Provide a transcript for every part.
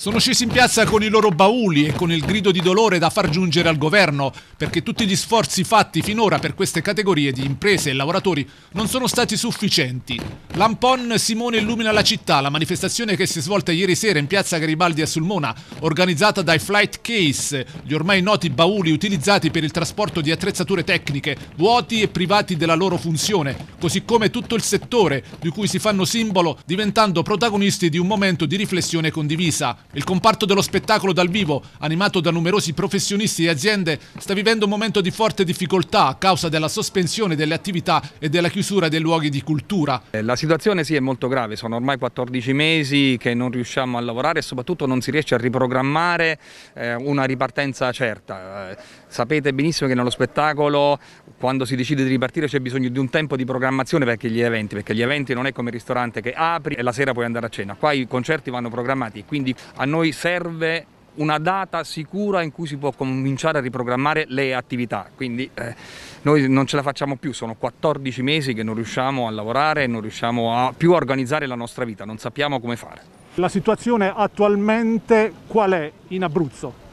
Sono scesi in piazza con i loro bauli e con il grido di dolore da far giungere al governo, perché tutti gli sforzi fatti finora per queste categorie di imprese e lavoratori non sono stati sufficienti. Lampon Simone illumina la città, la manifestazione che si è svolta ieri sera in piazza Garibaldi a Sulmona, organizzata dai Flight Case, gli ormai noti bauli utilizzati per il trasporto di attrezzature tecniche, vuoti e privati della loro funzione, così come tutto il settore di cui si fanno simbolo diventando protagonisti di un momento di riflessione condivisa. Il comparto dello spettacolo dal vivo, animato da numerosi professionisti e aziende, sta vivendo un momento di forte difficoltà a causa della sospensione delle attività e della chiusura dei luoghi di cultura. Eh, la situazione sì è molto grave, sono ormai 14 mesi che non riusciamo a lavorare e soprattutto non si riesce a riprogrammare eh, una ripartenza certa. Eh, sapete benissimo che nello spettacolo quando si decide di ripartire c'è bisogno di un tempo di programmazione perché gli eventi, perché gli eventi non è come il ristorante che apri e la sera puoi andare a cena, qua i concerti vanno programmati, quindi a noi serve una data sicura in cui si può cominciare a riprogrammare le attività, quindi eh, noi non ce la facciamo più, sono 14 mesi che non riusciamo a lavorare, non riusciamo a più a organizzare la nostra vita, non sappiamo come fare. La situazione attualmente qual è in Abruzzo?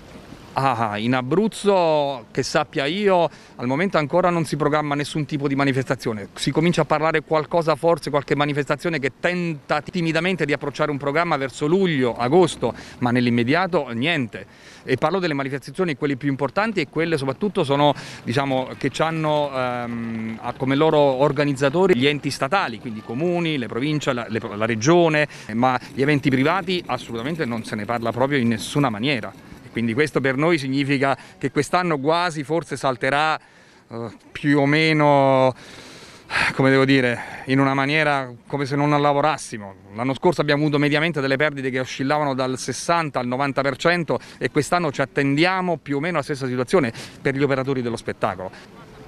Ah, in Abruzzo, che sappia io, al momento ancora non si programma nessun tipo di manifestazione. Si comincia a parlare qualcosa, forse qualche manifestazione che tenta timidamente di approcciare un programma verso luglio, agosto, ma nell'immediato niente. E parlo delle manifestazioni, quelle più importanti e quelle soprattutto sono, diciamo, che hanno ehm, come loro organizzatori gli enti statali, quindi i comuni, le province, la, le, la regione, ma gli eventi privati assolutamente non se ne parla proprio in nessuna maniera. Quindi questo per noi significa che quest'anno quasi forse salterà uh, più o meno come devo dire, in una maniera come se non lavorassimo. L'anno scorso abbiamo avuto mediamente delle perdite che oscillavano dal 60 al 90% e quest'anno ci attendiamo più o meno alla stessa situazione per gli operatori dello spettacolo.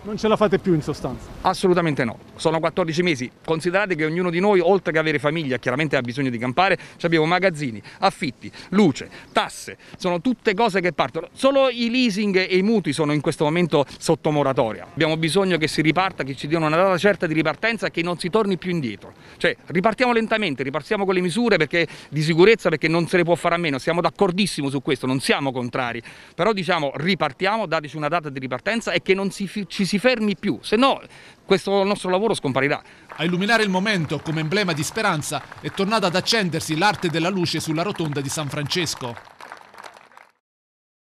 Non ce la fate più in sostanza? Assolutamente no, sono 14 mesi. Considerate che ognuno di noi, oltre che avere famiglia, chiaramente ha bisogno di campare, abbiamo magazzini, affitti, luce, tasse, sono tutte cose che partono. Solo i leasing e i mutui sono in questo momento sotto moratoria. Abbiamo bisogno che si riparta, che ci diano una data certa di ripartenza e che non si torni più indietro. Cioè, ripartiamo lentamente, ripartiamo con le misure perché, di sicurezza perché non se ne può fare a meno, siamo d'accordissimo su questo, non siamo contrari. Però diciamo ripartiamo, dateci una data di ripartenza e che non si, ci si fermi più, se no questo nostro lavoro scomparirà. A illuminare il momento come emblema di speranza è tornata ad accendersi l'arte della luce sulla rotonda di San Francesco.